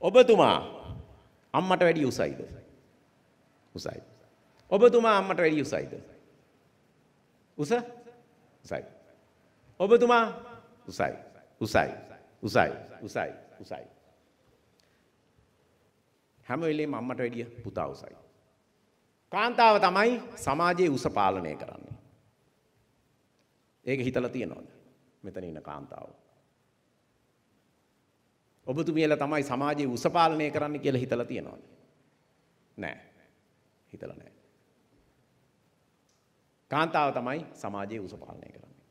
ඔබතුමා අම්මට වැඩි උසයිද? උසයි. ඔබතුමා අම්මට වැඩි උසයිද? උස? උසයි. ඔබතුමා උසයි. උසයි. උසයි. උසයි. උසයි. හැම වෙලේම අම්මට වැඩිය පුතා උසයි. කාන්තාව තමයි සමාජයේ උස පාලනය කරන්නේ. ඒක හිතලා තියනවද? මෙතන ඉන්න කාන්තාවෝ ඔබතුමියලා තමයි සමාජයේ උසපාලනය කරන්න කියලා හිතලා තියනවාද? නෑ. හිතලා නෑ. කාන්තාව තමයි සමාජයේ උසපාලනය කරන්නේ.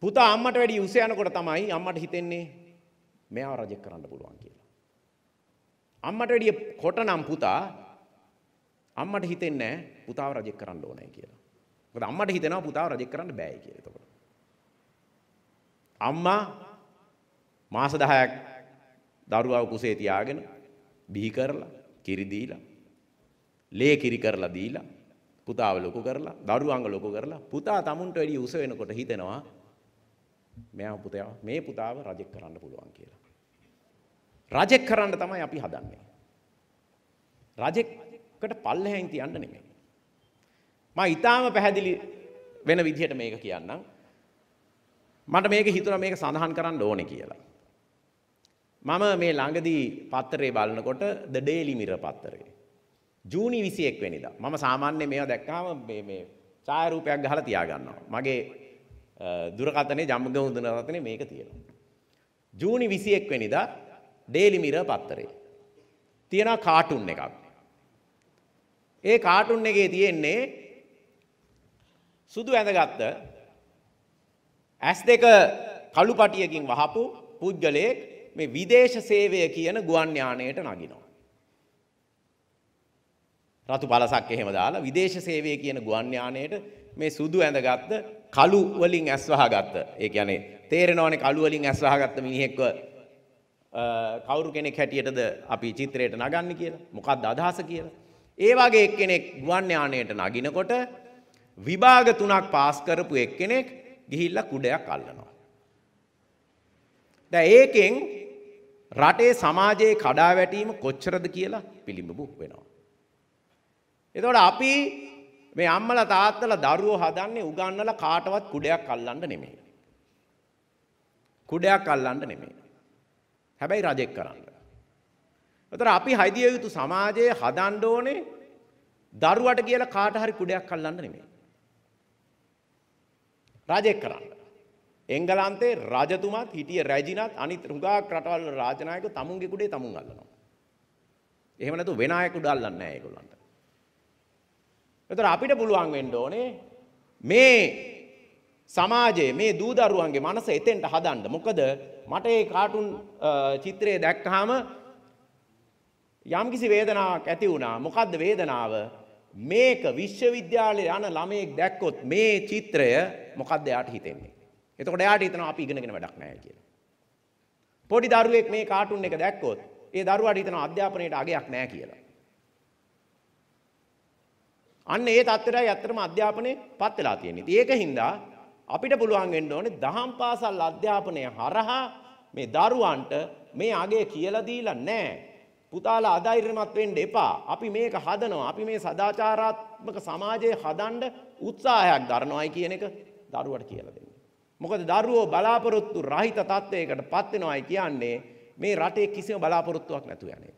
පුතා අම්මට වැඩි උස යනකොට තමයි අම්මට හිතෙන්නේ මෙයා රජෙක් කරන්න පුළුවන් කියලා. අම්මට වැඩිය කොටනම් පුතා අම්මට හිතෙන්නේ පුතාව රජෙක් කරන්න ඕනේ කියලා. මොකද අම්මට හිතෙනවා පුතාව රජෙක් කරන්න බෑයි කියලා එතකොට. අම්මා මාස 10ක් දරුවාව කුසේ තියාගෙන බිහි කරලා කිරි දීලා ලේ කිරි කරලා දීලා පුතාව ලොකු කරලා දරුවාංග ලොකු කරලා පුතා tamunට වැඩි උස වෙනකොට හිතෙනවා මෙයා පුතයා මේ පුතාව රජෙක් කරන්න පුළුවන් කියලා. රජෙක් කරන්න තමයි අපි හදන්නේ. රජෙක්කට පල්ලෙහැන් තියන්න නෙමෙයි. මම ඊටාම පැහැදිලි වෙන විදිහට මේක කියන්නම්. මට මේක හිතුණා මේක සඳහන් කරන්න ඕනේ කියලා. මම මේ ළඟදී පත්තරේ බලනකොට ද ඩේලි මිර පත්තරේ. ජූනි විසි එක් වෙනිදා මම සාමාන්‍ය මේ දැක්කාම මේ චායරූපයක් ගහලා තියාගන්නවා. මගේ දුරකතනේ ජම්ග හුඳන රතනේ මේක තියෙනවා. ජූනි විසි එක් වෙනිදා ඩේලි මිර පත්තරේ. තියෙන කාටුන් එකක්. ඒ කාටුන් එකේ තියෙන්නේ සුදු ඇඳගත්ත ඇස් දෙක කළු පටියකින් වහපු පුද්ගලයෙක් මේ විදේශ සේවය කියන ගුවන් යානයට නගිනවා. රතු පලසක් එහෙම දාලා විදේශ සේවය කියන ගුවන් යානයට මේ සුදු ඇඳගත්ත කළු වලින් ඇස් වහගත්ත. ඒ කියන්නේ තේරෙනවනේ කළු වලින් ඇස් වහගත්ත මිනිහෙක්ව කවුරු කෙනෙක් හැටියටද අපි චිත්‍රයට නගන්නේ කියලා. මොකක්ද අදහස කියලා. ඒ වගේ එක්කෙනෙක් ගුවන් යානයට නගිනකොට විභාග තුනක් පාස් කරපු එක්කෙනෙක් ගිහිල්ලා කුඩයක් අල්ලනවා. දැන් ඒකෙන් රටේ සමාජයේ කඩා වැටීම කොච්චරද කියලා පිළිඹු වෙනවා. එතකොට අපි මේ අම්මලා තාත්තලා දරුවෝ හදන්නේ උගන්නලා කාටවත් කුඩයක් අල්ලන්න නෙමෙයි. කුඩයක් අල්ලන්න නෙමෙයි. හැබැයි රජෙක් කරන්න. එතකොට අපි හයිදිය යුතු සමාජයේ හදන්න ඕනේ දරුවට කියලා කාට හරි කුඩයක් අල්ලන්න නෙමෙයි. රජෙක් කරන්න. එංගලන්තේ රජතුමත් හිටිය රැජිනත් අනිත් හුඟක් රටවල් වල රාජනායක තමුන්ගේ කුඩේ තමුන් අල්ලනවා. එහෙම නැතු වෙන අය කුඩ අල්ලන්නේ නැහැ ඒගොල්ලන්ට. ඒතර අපිට පුළුවන් වෙන්න ඕනේ මේ සමාජයේ මේ දූ දරුවන්ගේ මනස එතෙන්ට හදන්න. මොකද මට ඒ කාටුන් චිත්‍රය දැක්කහම යම්කිසි වේදනාවක් ඇති වුණා. මොකද්ද වේදනාව? මේක විශ්වවිද්‍යාලේ යන ළමයෙක් දැක්කොත් මේ චිත්‍රය මොකද්ද යාට හිතෙන්නේ? එතකොට එයාට හිතනවා අපි ඉගෙනගෙන වැඩක් නැහැ කියලා. පොඩි දරුවෙක් මේ කාටුන් එක දැක්කොත් ඒ දරුවාට හිතනවා අධ්‍යාපනයේට අගයක් නැහැ කියලා. අන්න ඒ தත්තරයි ඇත්තටම අධ්‍යාපනයේ පත් වෙලා තියෙන්නේ. ඒකින්ද අපිට පුළුවන් වෙන්න ඕනේ දහම් පාසල් අධ්‍යාපනය හරහා මේ දරුවන්ට මේ අගය කියලා දීලා නැහැ. පුතාලා අධෛර්යමත් වෙන්න එපා. අපි මේක හදනවා. අපි මේ සදාචාරාත්මක සමාජය හදන්න උත්සාහයක් දරනවායි කියන එක දරුවට කියලා දෙන්න. මොකද දරුවෝ බලාපොරොත්තු රහිත තත්ත්වයකට පත් වෙනවායි කියන්නේ මේ රටේ කිසිම බලාපොරොත්තුවක් නැතුව යන එක.